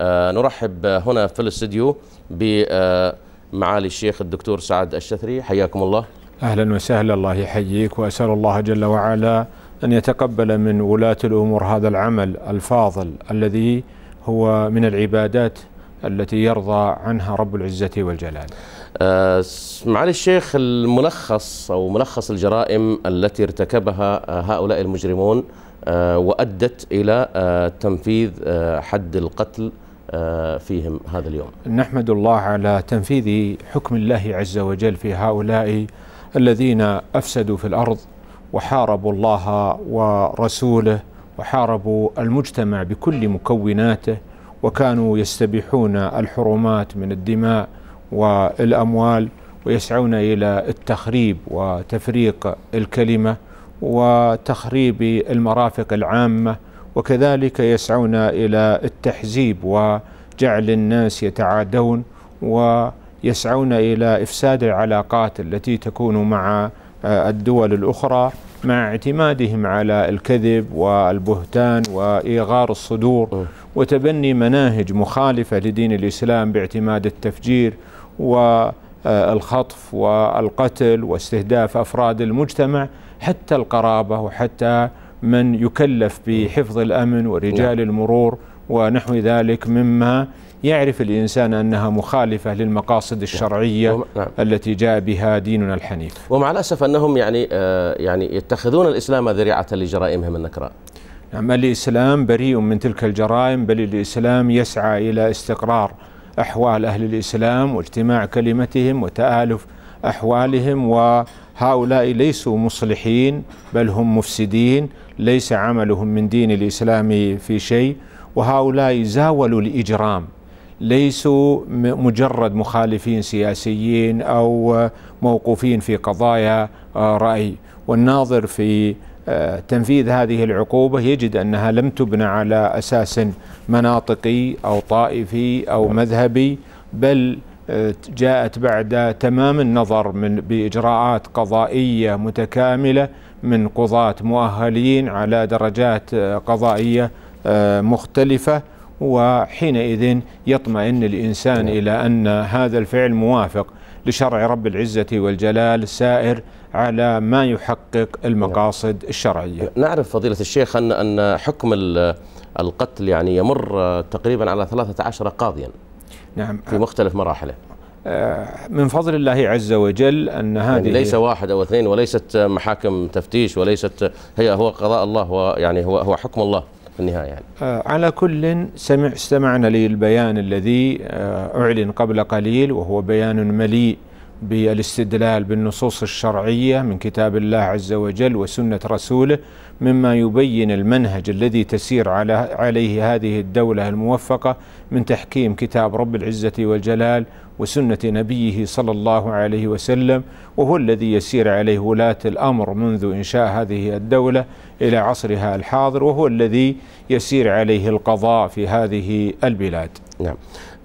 آه، نرحب هنا في الاستديو بمعالي الشيخ الدكتور سعد الشثري حياكم الله أهلا وسهلا الله يحييك وأسأل الله جل وعلا أن يتقبل من ولاة الأمور هذا العمل الفاضل الذي هو من العبادات التي يرضى عنها رب العزة والجلال آه معالي الشيخ الملخص أو ملخص الجرائم التي ارتكبها هؤلاء المجرمون آه وأدت إلى آه تنفيذ آه، حد القتل آه، فيهم هذا اليوم نحمد الله على تنفيذ حكم الله عز وجل في هؤلاء الذين أفسدوا في الأرض وحاربوا الله ورسوله وحاربوا المجتمع بكل مكوناته وكانوا يستبيحون الحرمات من الدماء والأموال ويسعون إلى التخريب وتفريق الكلمة وتخريب المرافق العامه وكذلك يسعون إلى التحزيب وجعل الناس يتعادون ويسعون إلى إفساد العلاقات التي تكون مع آه، الدول الأخرى مع اعتمادهم على الكذب والبهتان وإيغار الصدور وتبني مناهج مخالفة لدين الإسلام باعتماد التفجير والخطف آه، والقتل واستهداف أفراد المجتمع حتى القرابة وحتى من يكلف بحفظ الامن ورجال نعم. المرور ونحو ذلك مما يعرف الإنسان أنها مخالفة للمقاصد نعم. الشرعية نعم. نعم. التي جاء بها ديننا الحنيف ومع الأسف أنهم يعني آه يعني يتخذون الإسلام ذريعة لجرائمهم النكراء نعم الإسلام بريء من تلك الجرائم بل الإسلام يسعى إلى استقرار أحوال أهل الإسلام واجتماع كلمتهم وتآلف أحوالهم و هؤلاء ليسوا مصلحين بل هم مفسدين ليس عملهم من دين الاسلام في شيء وهؤلاء زاولوا الاجرام ليسوا مجرد مخالفين سياسيين او موقوفين في قضايا آه، راي والناظر في آه، تنفيذ هذه العقوبه يجد انها لم تبنى على اساس مناطقي او طائفي او مذهبي بل جاءت بعد تمام النظر من باجراءات قضائيه متكامله من قضاة مؤهلين على درجات قضائيه آه، مختلفه وحينئذ يطمئن الانسان نعم. الى ان هذا الفعل موافق لشرع رب العزة والجلال سائر على ما يحقق المقاصد نعم. الشرعية نعرف فضيلة الشيخ أن أن حكم القتل يعني يمر تقريبا على 13 قاضيا نعم في مختلف مراحله آه، من فضل الله عز وجل ان يعني هذه يعني ليس واحد او اثنين وليست محاكم تفتيش وليست هي هو قضاء الله ويعني هو هو حكم الله في النهايه يعني. آه، على كل سمع استمعنا للبيان الذي آه، اعلن قبل قليل وهو بيان مليء بالاستدلال بالنصوص الشرعيه من كتاب الله عز وجل وسنه رسوله مما يبين المنهج الذي تسير على عليه هذه الدوله الموفقه من تحكيم كتاب رب العزه والجلال وسنه نبيه صلى الله عليه وسلم وهو الذي يسير عليه ولاه الامر منذ انشاء هذه الدوله الى عصرها الحاضر وهو الذي يسير عليه القضاء في هذه البلاد. نعم.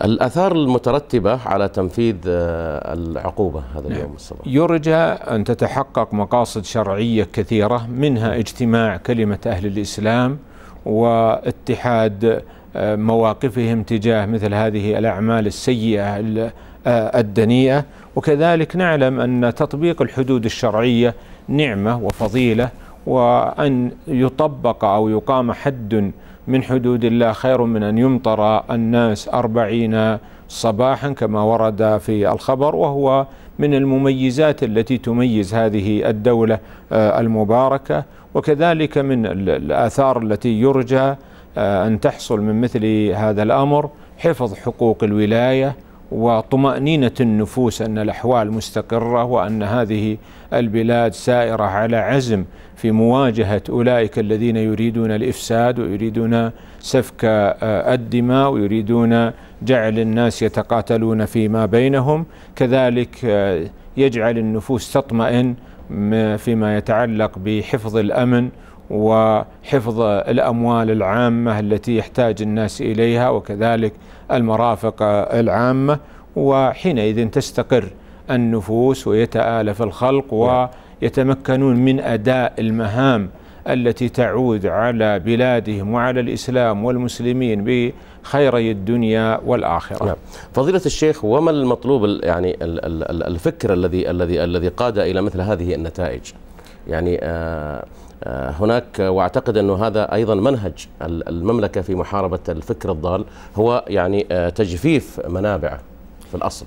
الآثار المترتبة على تنفيذ آه، العقوبة هذا نعم. اليوم الصباح يرجى أن تتحقق مقاصد شرعية كثيرة منها اجتماع كلمة أهل الإسلام واتحاد آه، مواقفهم تجاه مثل هذه الأعمال السيئة آه، الدنيئة وكذلك نعلم أن تطبيق الحدود الشرعية نعمة وفضيلة وأن يطبق أو يقام حد من حدود الله خير من أن يمطر الناس أربعين صباحا كما ورد في الخبر وهو من المميزات التي تميز هذه الدولة آه، المباركة وكذلك من الآثار التي يرجى آه، أن تحصل من مثل هذا الأمر حفظ حقوق الولاية وطمأنينة النفوس أن الأحوال مستقرة وأن هذه البلاد سائرة على عزم في مواجهة أولئك الذين يريدون الإفساد ويريدون سفك آه، الدماء ويريدون جعل الناس يتقاتلون فيما بينهم كذلك آه، يجعل النفوس تطمئن فيما يتعلق بحفظ الأمن وحفظ الأموال العامة التي يحتاج الناس إليها وكذلك المرافق العامة وحينئذ تستقر النفوس ويتآلف الخلق نعم. ويتمكنون من أداء المهام التي تعود على بلادهم وعلى الإسلام والمسلمين بخيري الدنيا والآخرة نعم. فضيلة الشيخ وما المطلوب يعني الفكر الذي الذي الذي قاد إلى مثل هذه النتائج يعني آه، آه، هناك واعتقد انه هذا ايضا منهج المملكه في محاربه الفكر الضال هو يعني آه، تجفيف منابعه في الاصل.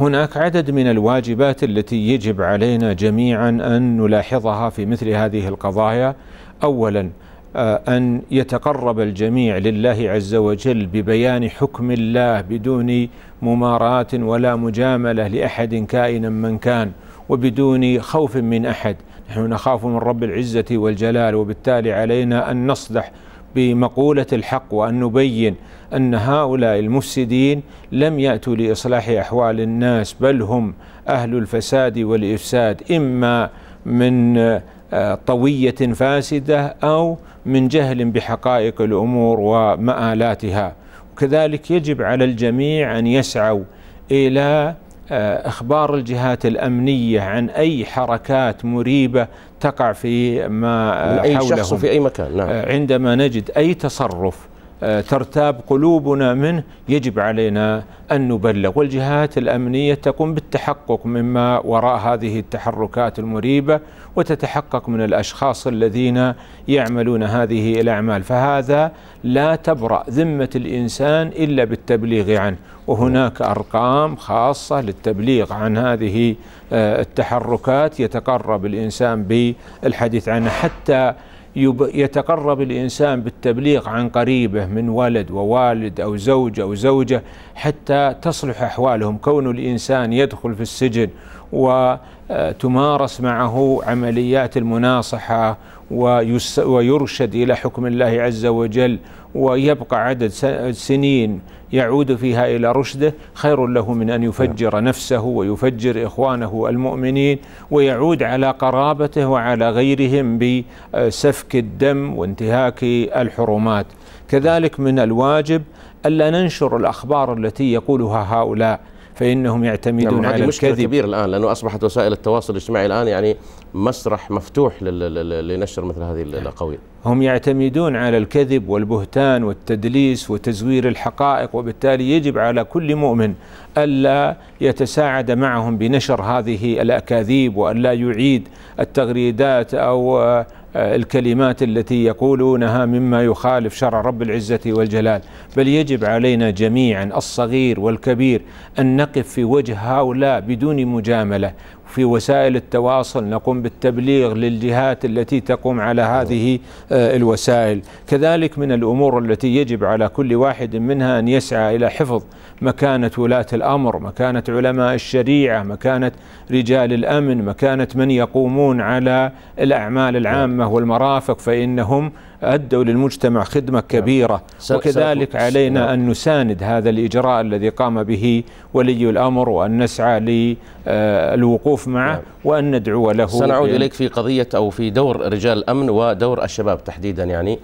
هناك عدد من الواجبات التي يجب علينا جميعا ان نلاحظها في مثل هذه القضايا. اولا ان يتقرب الجميع لله عز وجل ببيان حكم الله بدون مماراه ولا مجامله لاحد كائنا من كان. وبدون خوف من احد نحن نخاف من رب العزه والجلال وبالتالي علينا ان نصدح بمقوله الحق وان نبين ان هؤلاء المفسدين لم ياتوا لاصلاح احوال الناس بل هم اهل الفساد والافساد اما من آه، طويه فاسده او من جهل بحقائق الامور ومآلاتها وكذلك يجب على الجميع ان يسعوا الى آه، اخبار الجهات الامنيه عن اي حركات مريبه تقع في ما آه، اي حولهم شخص في اي مكان نعم. آه، عندما نجد اي تصرف آه، ترتاب قلوبنا منه يجب علينا أن نبلغ والجهات الأمنية تقوم بالتحقق مما وراء هذه التحركات المريبة وتتحقق من الأشخاص الذين يعملون هذه الأعمال فهذا لا تبرأ ذمة الإنسان إلا بالتبليغ عنه وهناك أرقام خاصة للتبليغ عن هذه آه، التحركات يتقرب الإنسان بالحديث عنها حتى يتقرب الإنسان بالتبليغ عن قريبه من ولد ووالد أو زوج أو زوجة حتى تصلح أحوالهم كون الإنسان يدخل في السجن وتمارس معه عمليات المناصحه ويرشد الى حكم الله عز وجل ويبقى عدد سنين يعود فيها الى رشده خير له من ان يفجر نفسه ويفجر اخوانه المؤمنين ويعود على قرابته وعلى غيرهم بسفك الدم وانتهاك الحرمات كذلك من الواجب الا ننشر الاخبار التي يقولها هؤلاء فانهم يعتمدون نعم على مشكلة الكذب كبير الان لانه اصبحت وسائل التواصل الاجتماعي الان يعني مسرح مفتوح لنشر مثل هذه الاقاويل هم يعتمدون على الكذب والبهتان والتدليس وتزوير الحقائق وبالتالي يجب على كل مؤمن الا يتساعد معهم بنشر هذه الاكاذيب والا يعيد التغريدات او آه، الكلمات التي يقولونها مما يخالف شرع رب العزة والجلال بل يجب علينا جميعا الصغير والكبير أن نقف في وجه هؤلاء بدون مجاملة في وسائل التواصل نقوم بالتبليغ للجهات التي تقوم على هذه آه، الوسائل كذلك من الأمور التي يجب على كل واحد منها أن يسعى إلى حفظ مكانة ولاة الأمر مكانة علماء الشريعة مكانة رجال الأمن مكانة من يقومون على الأعمال العامة والمرافق فإنهم أدوا للمجتمع خدمة نعم. كبيرة وكذلك علينا نعم. أن نساند هذا الإجراء الذي قام به ولي الأمر وأن نسعى للوقوف آه، معه نعم. وأن ندعو له سنعود إليك في قضية أو في دور رجال الأمن ودور الشباب تحديدا يعني